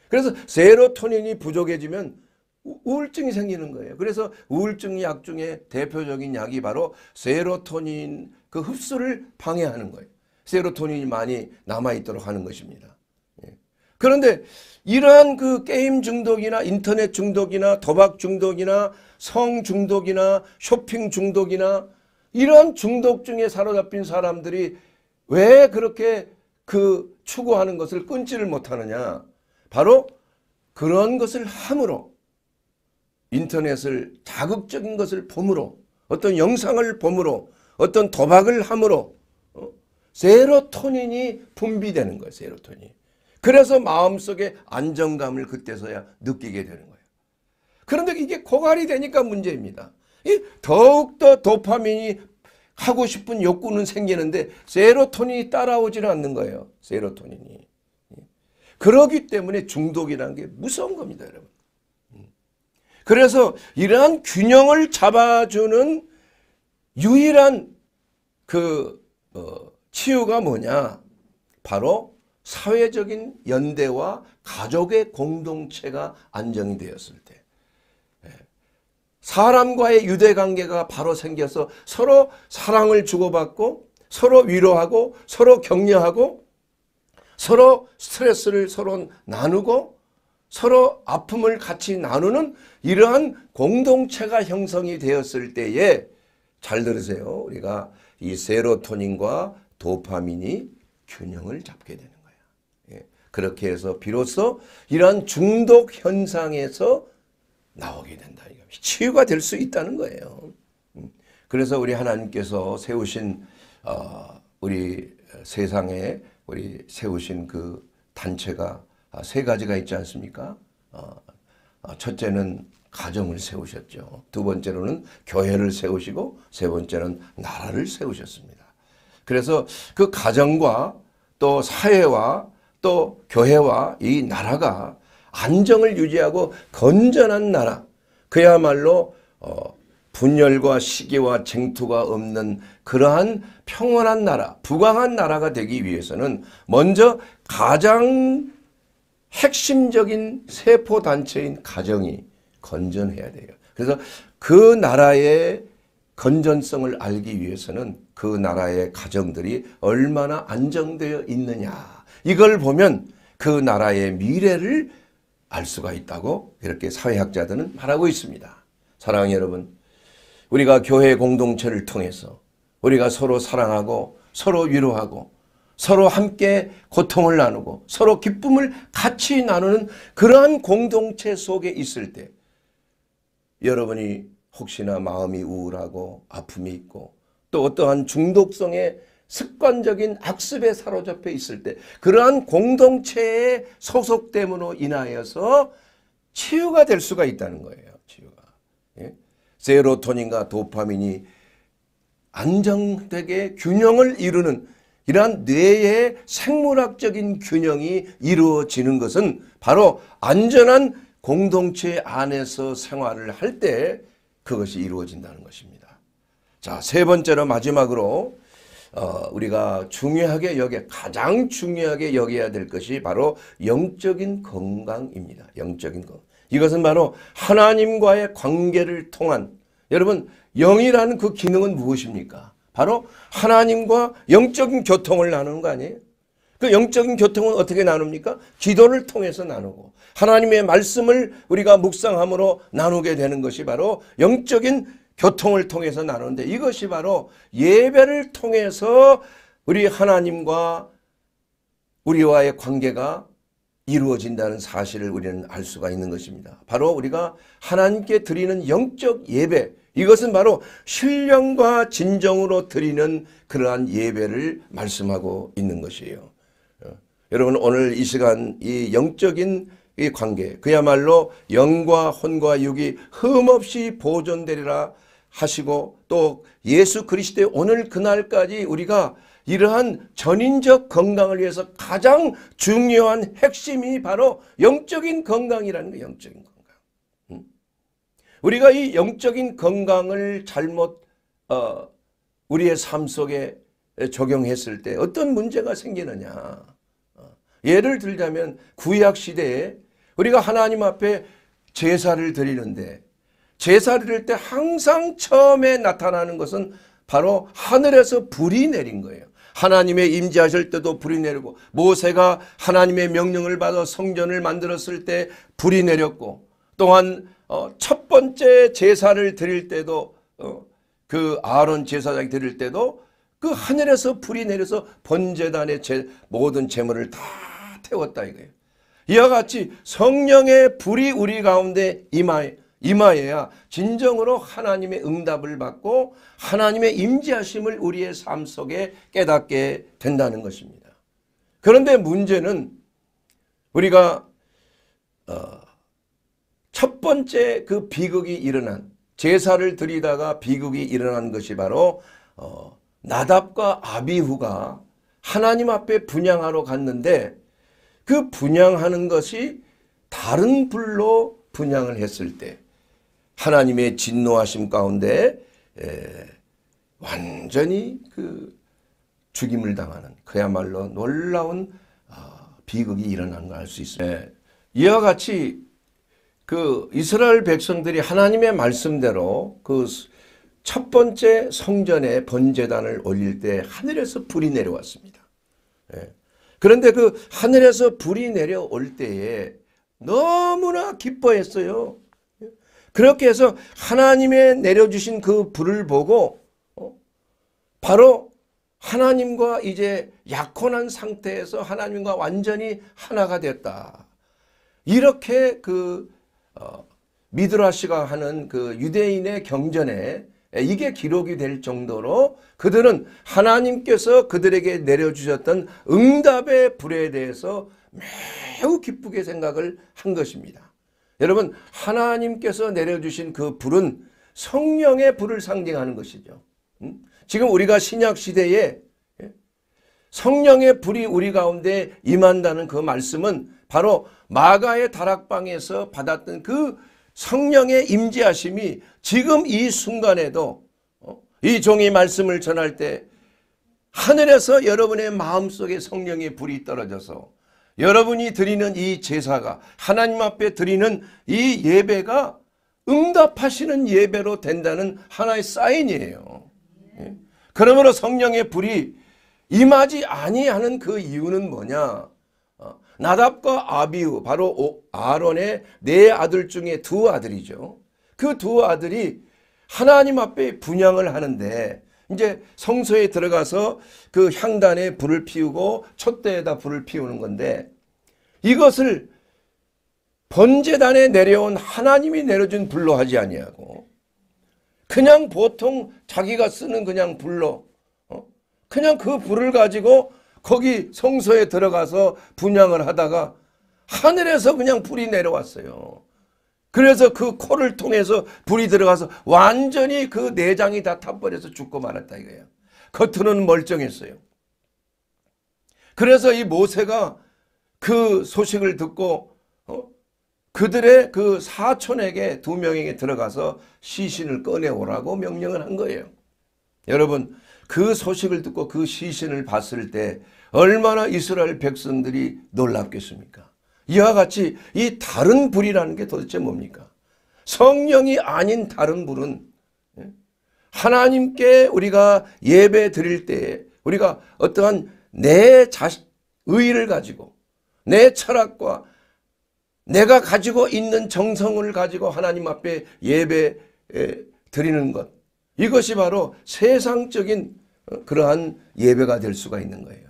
[SPEAKER 1] 그래서 세로토닌이 부족해지면 우울증이 생기는 거예요. 그래서 우울증 약 중에 대표적인 약이 바로 세로토닌 그 흡수를 방해하는 거예요. 세로토닌이 많이 남아있도록 하는 것입니다. 예. 그런데 이러한 그 게임 중독이나 인터넷 중독이나 도박 중독이나 성 중독이나 쇼핑 중독이나 이런 중독 중에 사로잡힌 사람들이 왜 그렇게 그 추구하는 것을 끊지를 못하느냐. 바로 그런 것을 함으로 인터넷을 자극적인 것을 봄으로 어떤 영상을 봄으로 어떤 도박을 함으로 어? 세로토닌이 분비되는 거예요. 세로토닌. 그래서 마음속에 안정감을 그때서야 느끼게 되는 거예요. 그런데 이게 고갈이 되니까 문제입니다. 더욱더 도파민이 하고 싶은 욕구는 생기는데 세로토닌이 따라오질 않는 거예요. 세로토닌이. 예. 그러기 때문에 중독이라는 게 무서운 겁니다. 여러분. 예. 그래서 이러한 균형을 잡아주는 유일한 그 어, 치유가 뭐냐. 바로 사회적인 연대와 가족의 공동체가 안정이 되었을 때. 사람과의 유대 관계가 바로 생겨서 서로 사랑을 주고받고 서로 위로하고 서로 격려하고 서로 스트레스를 서로 나누고 서로 아픔을 같이 나누는 이러한 공동체가 형성이 되었을 때에 잘 들으세요. 우리가 이 세로토닌과 도파민이 균형을 잡게 되는 거야. 예. 그렇게 해서 비로소 이러한 중독 현상에서 나오게 된다. 치유가 될 수 있다는 거예요. 음. 그래서 우리 하나님께서 세우신 어, 우리 세상에 우리 세우신 그 단체가 아, 세 가지가 있지 않습니까? 어, 어, 첫째는 가정을 세우셨죠. 두 번째로는 교회를 세우시고 세 번째는 나라를 세우셨습니다. 그래서 그 가정과 또 사회와 또 교회와 이 나라가 안정을 유지하고 건전한 나라, 그야말로 어, 분열과 시기와 쟁투가 없는 그러한 평온한 나라, 부강한 나라가 되기 위해서는 먼저 가장 핵심적인 세포 단체인 가정이 건전해야 돼요. 그래서 그 나라의 건전성을 알기 위해서는 그 나라의 가정들이 얼마나 안정되어 있느냐. 이걸 보면 그 나라의 미래를 알 수가 있다고 이렇게 사회학자들은 말하고 있습니다. 사랑 여러분, 우리가 교회 공동체를 통해서 우리가 서로 사랑하고 서로 위로하고 서로 함께 고통을 나누고 서로 기쁨을 같이 나누는 그러한 공동체 속에 있을 때 여러분이 혹시나 마음이 우울하고 아픔이 있고 또 어떠한 중독성의 습관적인 악습에 사로잡혀 있을 때 그러한 공동체의 소속됨으로 인하여서 치유가 될 수가 있다는 거예요. 치유가. 예? 세로토닌과 도파민이 안정되게 균형을 이루는 이러한 뇌의 생물학적인 균형이 이루어지는 것은 바로 안전한 공동체 안에서 생활을 할 때 그것이 이루어진다는 것입니다. 자, 세 번째로 마지막으로 어, 우리가 중요하게 여기 가장 중요하게 여겨야 될 것이 바로 영적인 건강입니다. 영적인 건 이것은 바로 하나님과의 관계를 통한 여러분 영이라는 그 기능은 무엇입니까? 바로 하나님과 영적인 교통을 나누는 거 아니에요? 그 영적인 교통은 어떻게 나눕니까? 기도를 통해서 나누고 하나님의 말씀을 우리가 묵상함으로 나누게 되는 것이 바로 영적인 교통을 통해서 나누는데 이것이 바로 예배를 통해서 우리 하나님과 우리와의 관계가 이루어진다는 사실을 우리는 알 수가 있는 것입니다. 바로 우리가 하나님께 드리는 영적 예배 이것은 바로 신령과 진정으로 드리는 그러한 예배를 말씀하고 있는 것이에요. 어, 여러분 오늘 이 시간 이 영적인 이 관계 그야말로 영과 혼과 육이 흠없이 보존되리라 하시고 또 예수 그리스도의 오늘 그날까지 우리가 이러한 전인적 건강을 위해서 가장 중요한 핵심이 바로 영적인 건강이라는 거 영적인 건강. 음. 우리가 이 영적인 건강을 잘못 어, 우리의 삶 속에 적용했을 때 어떤 문제가 생기느냐. 어. 예를 들자면 구약 시대에 우리가 하나님 앞에 제사를 드리는데 제사를 드릴 때 항상 처음에 나타나는 것은 바로 하늘에서 불이 내린 거예요. 하나님의 임재하실 때도 불이 내리고 모세가 하나님의 명령을 받아 성전을 만들었을 때 불이 내렸고 또한 어, 첫 번째 제사를 드릴 때도 어, 그 아론 제사장이 드릴 때도 그 하늘에서 불이 내려서 번제단의 모든 재물을 다 태웠다 이거예요. 이와 같이 성령의 불이 우리 가운데 임하여 임하여야 진정으로 하나님의 응답을 받고 하나님의 임재하심을 우리의 삶 속에 깨닫게 된다는 것입니다. 그런데 문제는 우리가 어, 첫 번째 그 비극이 일어난 제사를 드리다가 비극이 일어난 것이 바로 어, 나답과 아비후가 하나님 앞에 분양하러 갔는데 그 분양하는 것이 다른 불로 분양을 했을 때 하나님의 진노하심 가운데 완전히 그 죽임을 당하는 그야말로 놀라운 아, 비극이 일어난 걸 알 수 있습니다. 예. 이와 같이 그 이스라엘 백성들이 하나님의 말씀대로 그 첫 번째 성전에 번제단을 올릴 때 하늘에서 불이 내려왔습니다. 예. 그런데 그 하늘에서 불이 내려올 때에 너무나 기뻐했어요. 그렇게 해서 하나님의 내려주신 그 불을 보고 어? 바로 하나님과 이제 약혼한 상태에서 하나님과 완전히 하나가 됐다. 이렇게 그 어, 미드라시가 하는 그 유대인의 경전에 이게 기록이 될 정도로 그들은 하나님께서 그들에게 내려주셨던 응답의 불에 대해서 매우 기쁘게 생각을 한 것입니다. 여러분 하나님께서 내려주신 그 불은 성령의 불을 상징하는 것이죠. 음? 지금 우리가 신약 시대에 예? 성령의 불이 우리 가운데 임한다는 그 말씀은 바로 마가의 다락방에서 받았던 그 성령의 임재하심이 지금 이 순간에도 어? 이 종이 말씀을 전할 때 하늘에서 여러분의 마음속에 성령의 불이 떨어져서 여러분이 드리는 이 제사가 하나님 앞에 드리는 이 예배가 응답하시는 예배로 된다는 하나의 사인이에요. 예. 그러므로 성령의 불이 임하지 아니하는 그 이유는 뭐냐? 어, 나답과 아비우 바로 아론의 네 아들 중에 두 아들이죠. 그 두 아들이 하나님 앞에 분양을 하는데 이제 성소에 들어가서 그 향단에 불을 피우고 촛대에다 불을 피우는 건데 이것을 번제단에 내려온 하나님이 내려준 불로 하지 아니하고 그냥 보통 자기가 쓰는 그냥 불로 어? 그냥 그 불을 가지고 거기 성소에 들어가서 분양을 하다가 하늘에서 그냥 불이 내려왔어요. 그래서 그 코를 통해서 불이 들어가서 완전히 그 내장이 다 타버려서 죽고 말았다 이거예요. 겉으로는 멀쩡했어요. 그래서 이 모세가 그 소식을 듣고 어? 그들의 그 사촌에게 두 명에게 들어가서 시신을 꺼내오라고 명령을 한 거예요. 여러분 그 소식을 듣고 그 시신을 봤을 때 얼마나 이스라엘 백성들이 놀랍겠습니까? 이와 같이 이 다른 불이라는 게 도대체 뭡니까? 성령이 아닌 다른 불은 예? 하나님께 우리가 예배 드릴 때 우리가 어떠한 내 자식 의의를 가지고 내 철학과 내가 가지고 있는 정성을 가지고 하나님 앞에 예배 드리는 것 이것이 바로 세상적인 어, 그러한 예배가 될 수가 있는 거예요.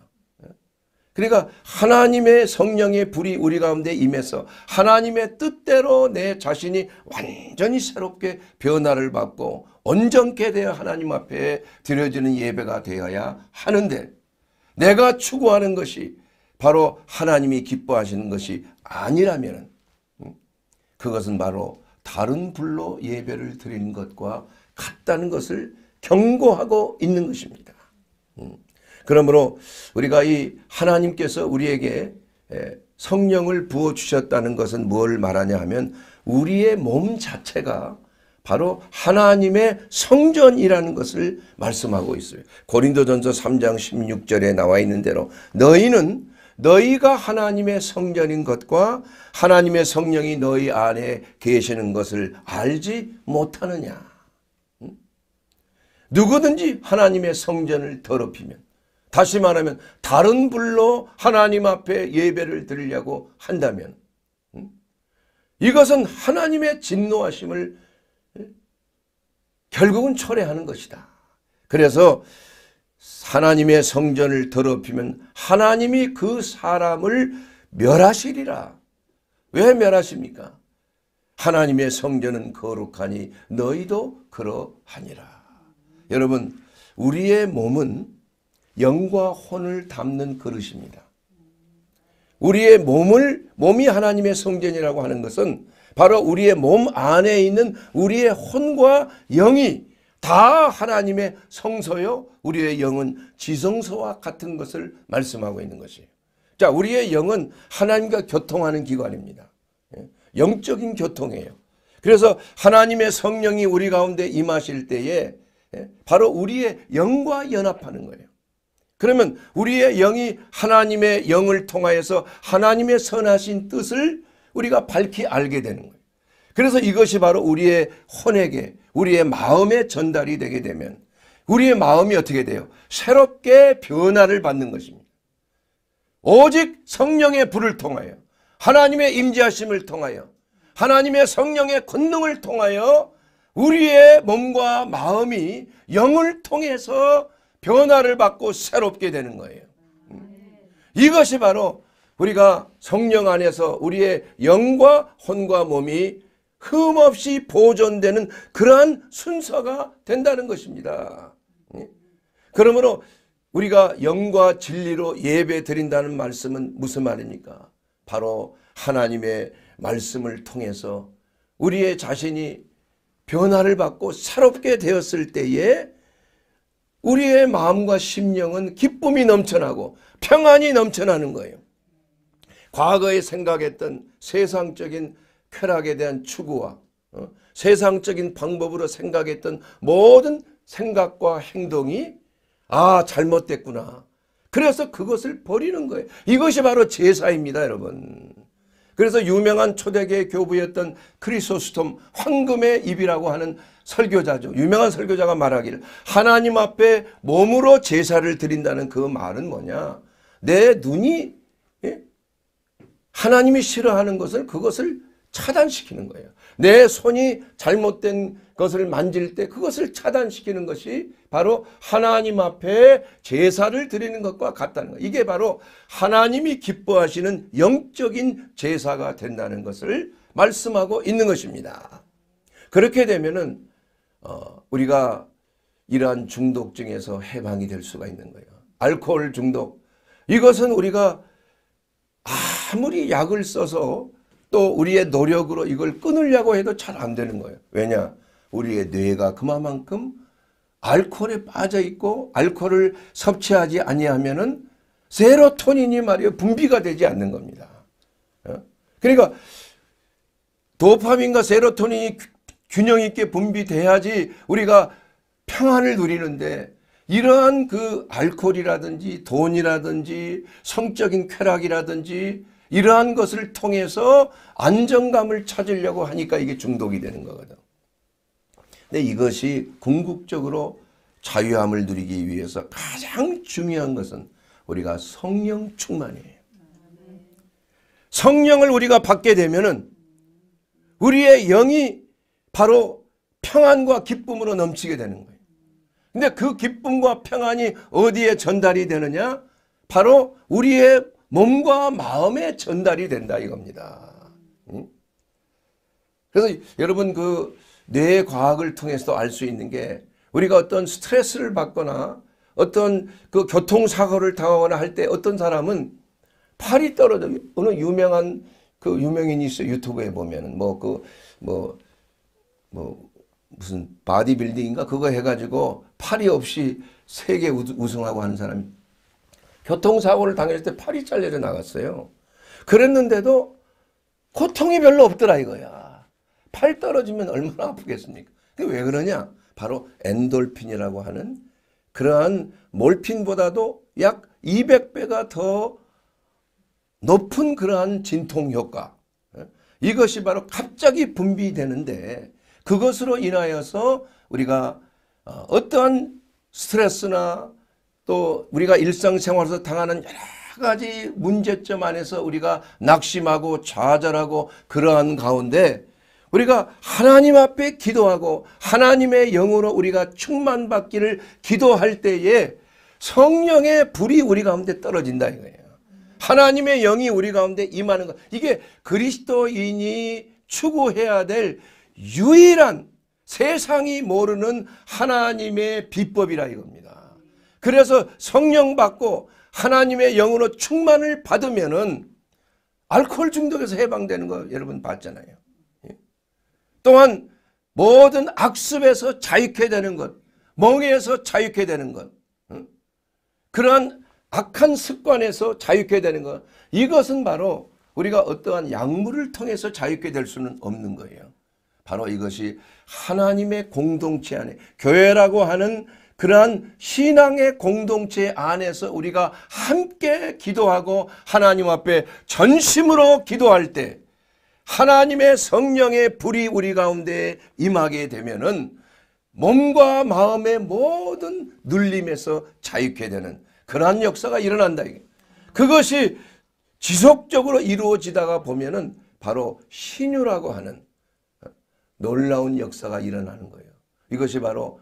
[SPEAKER 1] 그러니까 하나님의 성령의 불이 우리 가운데 임해서 하나님의 뜻대로 내 자신이 완전히 새롭게 변화를 받고 온전케 되어 하나님 앞에 드려지는 예배가 되어야 하는데 내가 추구하는 것이 바로 하나님이 기뻐하시는 것이 아니라면 음, 그것은 바로 다른 불로 예배를 드리는 것과 같다는 것을 경고하고 있는 것입니다. 음. 그러므로 우리가 이 하나님께서 우리에게 성령을 부어주셨다는 것은 뭘 말하냐 하면 우리의 몸 자체가 바로 하나님의 성전이라는 것을 말씀하고 있어요. 고린도전서 3장 16절에 나와 있는 대로 너희는 너희가 하나님의 성전인 것과 하나님의 성령이 너희 안에 계시는 것을 알지 못하느냐. 누구든지 하나님의 성전을 더럽히면 다시 말하면 다른 불로 하나님 앞에 예배를 드리려고 한다면 음? 이것은 하나님의 진노하심을 음? 결국은 철회하는 것이다. 그래서 하나님의 성전을 더럽히면 하나님이 그 사람을 멸하시리라. 왜 멸하십니까? 하나님의 성전은 거룩하니 너희도 그러하니라. 여러분 우리의 몸은 영과 혼을 담는 그릇입니다. 우리의 몸을 몸이 하나님의 성전이라고 하는 것은 바로 우리의 몸 안에 있는 우리의 혼과 영이 다 하나님의 성소요 우리의 영은 지성소와 같은 것을 말씀하고 있는 것이에요. 자, 우리의 영은 하나님과 교통하는 기관입니다. 예? 영적인 교통이에요. 그래서 하나님의 성령이 우리 가운데 임하실 때에 예? 바로 우리의 영과 연합하는 거예요. 그러면 우리의 영이 하나님의 영을 통하여서 하나님의 선하신 뜻을 우리가 밝히 알게 되는 거예요. 그래서 이것이 바로 우리의 혼에게 우리의 마음에 전달이 되게 되면 우리의 마음이 어떻게 돼요? 새롭게 변화를 받는 것입니다. 오직 성령의 불을 통하여 하나님의 임재하심을 통하여 하나님의 성령의 권능을 통하여 우리의 몸과 마음이 영을 통해서 변화를 받고 새롭게 되는 거예요. 음. 이것이 바로 우리가 성령 안에서 우리의 영과 혼과 몸이 흠없이 보존되는 그러한 순서가 된다는 것입니다. 음. 그러므로 우리가 영과 진리로 예배 드린다는 말씀은 무슨 말입니까? 바로 하나님의 말씀을 통해서 우리의 자신이 변화를 받고 새롭게 되었을 때에 우리의 마음과 심령은 기쁨이 넘쳐나고 평안이 넘쳐나는 거예요. 과거에 생각했던 세상적인 쾌락에 대한 추구와 어? 세상적인 방법으로 생각했던 모든 생각과 행동이 아 잘못됐구나. 그래서 그것을 버리는 거예요. 이것이 바로 제사입니다 여러분. 그래서 유명한 초대계 교부였던 크리소스톰 황금의 입이라고 하는 설교자죠. 유명한 설교자가 말하기를 하나님 앞에 몸으로 제사를 드린다는 그 말은 뭐냐. 내 눈이 예? 하나님이 싫어하는 것을 그것을 차단시키는 거예요. 내 손이 잘못된 것을 만질 때 그것을 차단시키는 것이 바로 하나님 앞에 제사를 드리는 것과 같다는 거 이게 바로 하나님이 기뻐하시는 영적인 제사가 된다는 것을 말씀하고 있는 것입니다. 그렇게 되면은 어, 우리가 이러한 중독증에서 해방이 될 수가 있는 거예요. 알코올 중독. 이것은 우리가 아무리 약을 써서 또 우리의 노력으로 이걸 끊으려고 해도 잘 안 되는 거예요. 왜냐? 우리의 뇌가 그만큼 알코올에 빠져 있고 알코올을 섭취하지 아니하면은 세로토닌이 말이에요. 분비가 되지 않는 겁니다. 어? 그러니까 도파민과 세로토닌이 균형 있게 분비돼야지 우리가 평안을 누리는데 이러한 그 알코올이라든지 돈이라든지 성적인 쾌락이라든지 이러한 것을 통해서 안정감을 찾으려고 하니까 이게 중독이 되는 거거든. 근데 이것이 궁극적으로 자유함을 누리기 위해서 가장 중요한 것은 우리가 성령 충만이에요. 성령을 우리가 받게 되면은 우리의 영이 바로 평안과 기쁨으로 넘치게 되는 거예요. 근데 그 기쁨과 평안이 어디에 전달이 되느냐? 바로 우리의 몸과 마음에 전달이 된다 이겁니다. 응? 그래서 여러분 그 뇌과학을 통해서 알수 있는 게 우리가 어떤 스트레스를 받거나 어떤 그 교통사고를 당하거나 할 때 어떤 사람은 팔이 떨어져 어느 유명한 그 유명인이 있어 유튜브에 보면은 뭐그뭐 그, 뭐뭐 무슨 바디빌딩인가 그거 해가지고 팔이 없이 세계 우승하고 하는 사람이 교통사고를 당했을 때 팔이 잘려져 나갔어요. 그랬는데도 고통이 별로 없더라 이거야. 팔 떨어지면 얼마나 아프겠습니까? 근데 왜 그러냐? 바로 엔돌핀이라고 하는 그러한 몰핀보다도 약 200배가 더 높은 그러한 진통 효과. 예? 이것이 바로 갑자기 분비되는데 그것으로 인하여서 우리가 어, 어떠한 스트레스나 또 우리가 일상생활에서 당하는 여러 가지 문제점 안에서 우리가 낙심하고 좌절하고 그러한 가운데 우리가 하나님 앞에 기도하고 하나님의 영으로 우리가 충만받기를 기도할 때에 성령의 불이 우리 가운데 떨어진다 이거예요. 하나님의 영이 우리 가운데 임하는 것. 이게 그리스도인이 추구해야 될 유일한 세상이 모르는 하나님의 비법이라 이겁니다. 그래서 성령 받고 하나님의 영으로 충만을 받으면은 알코올 중독에서 해방되는 거 여러분 봤잖아요. 예? 또한 모든 악습에서 자유케 되는 것, 멍에서 자유케 되는 것, 그러 악한 습관에서 자유케 되는 것, 이것은 바로 우리가 어떠한 약물을 통해서 자유케 될 수는 없는 거예요. 바로 이것이 하나님의 공동체 안에 교회라고 하는 그러한 신앙의 공동체 안에서 우리가 함께 기도하고 하나님 앞에 전심으로 기도할 때 하나님의 성령의 불이 우리 가운데 임하게 되면은 몸과 마음의 모든 눌림에서 자유케 되는 그러한 역사가 일어난다. 그것이 지속적으로 이루어지다가 보면은 바로 신유라고 하는 놀라운 역사가 일어나는 거예요. 이것이 바로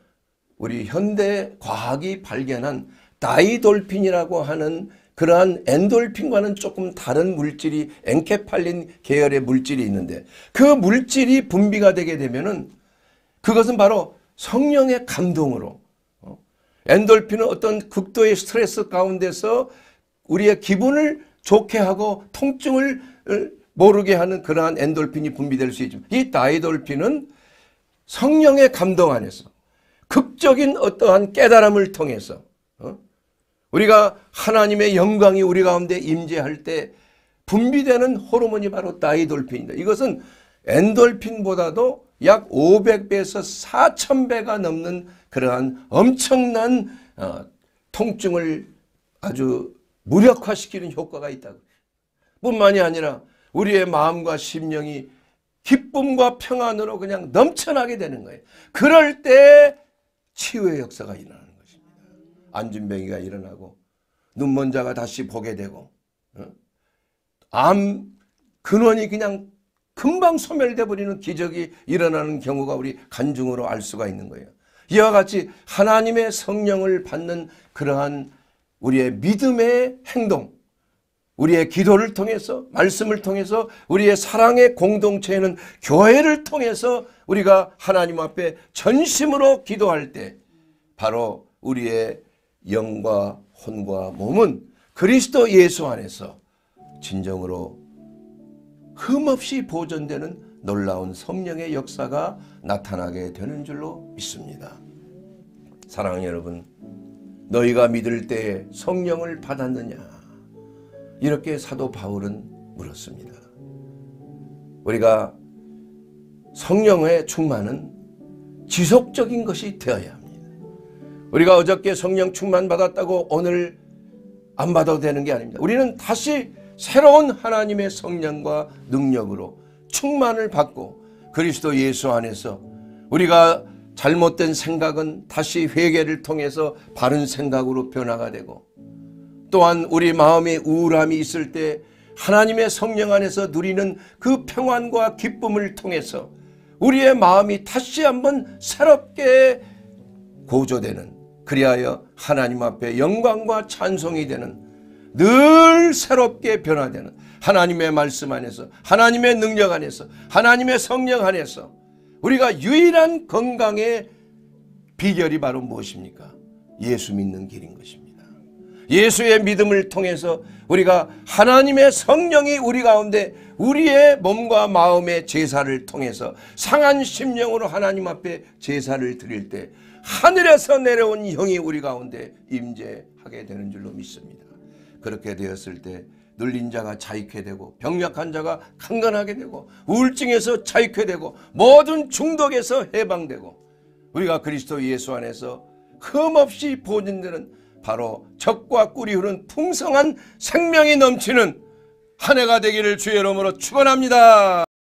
[SPEAKER 1] 우리 현대 과학이 발견한 다이돌핀이라고 하는 그러한 엔돌핀과는 조금 다른 물질이 엔케팔린 계열의 물질이 있는데 그 물질이 분비가 되게 되면은 그것은 바로 성령의 감동으로 어? 엔돌핀은 어떤 극도의 스트레스 가운데서 우리의 기분을 좋게 하고 통증을 모르게 하는 그러한 엔돌핀이 분비될 수 있지만 이 다이돌핀은 성령의 감동 안에서 극적인 어떠한 깨달음을 통해서 어? 우리가 하나님의 영광이 우리 가운데 임재할 때 분비되는 호르몬이 바로 다이돌핀이다. 이것은 엔돌핀보다도 약 500배에서 4000배가 넘는 그러한 엄청난 어, 통증을 아주 무력화시키는 효과가 있다고. 뿐만이 아니라 우리의 마음과 심령이 기쁨과 평안으로 그냥 넘쳐나게 되는 거예요. 그럴 때 치유의 역사가 일어나는 것입니다. 안진병이가 일어나고 눈먼 자가 다시 보게 되고 암 근원이 그냥 금방 소멸돼 버리는 기적이 일어나는 경우가 우리 간증으로 알 수가 있는 거예요. 이와 같이 하나님의 성령을 받는 그러한 우리의 믿음의 행동 우리의 기도를 통해서 말씀을 통해서 우리의 사랑의 공동체는 교회를 통해서 우리가 하나님 앞에 전심으로 기도할 때 바로 우리의 영과 혼과 몸은 그리스도 예수 안에서 진정으로 흠없이 보존되는 놀라운 성령의 역사가 나타나게 되는 줄로 믿습니다. 사랑하는 여러분 너희가 믿을 때에 성령을 받았느냐 이렇게 사도 바울은 물었습니다. 우리가 성령의 충만은 지속적인 것이 되어야 합니다. 우리가 어저께 성령 충만 받았다고 오늘 안 받아도 되는 게 아닙니다. 우리는 다시 새로운 하나님의 성령과 능력으로 충만을 받고 그리스도 예수 안에서 우리가 잘못된 생각은 다시 회개를 통해서 바른 생각으로 변화가 되고 또한 우리 마음에 우울함이 있을 때 하나님의 성령 안에서 누리는 그 평안과 기쁨을 통해서 우리의 마음이 다시 한번 새롭게 고조되는 그리하여 하나님 앞에 영광과 찬송이 되는 늘 새롭게 변화되는 하나님의 말씀 안에서 하나님의 능력 안에서 하나님의 성령 안에서 우리가 유일한 건강의 비결이 바로 무엇입니까? 예수 믿는 길인 것입니다. 예수의 믿음을 통해서 우리가 하나님의 성령이 우리 가운데 우리의 몸과 마음의 제사를 통해서 상한 심령으로 하나님 앞에 제사를 드릴 때 하늘에서 내려온 형이 우리 가운데 임재하게 되는 줄로 믿습니다. 그렇게 되었을 때 눌린 자가 자익해 되고 병약한 자가 강건하게 되고 우울증에서 자익해 되고 모든 중독에서 해방되고 우리가 그리스도 예수 안에서 흠없이 보존되는 바로 적과 꿀이 흐른 풍성한 생명이 넘치는 한 해가 되기를 주의 이름으로 축원합니다.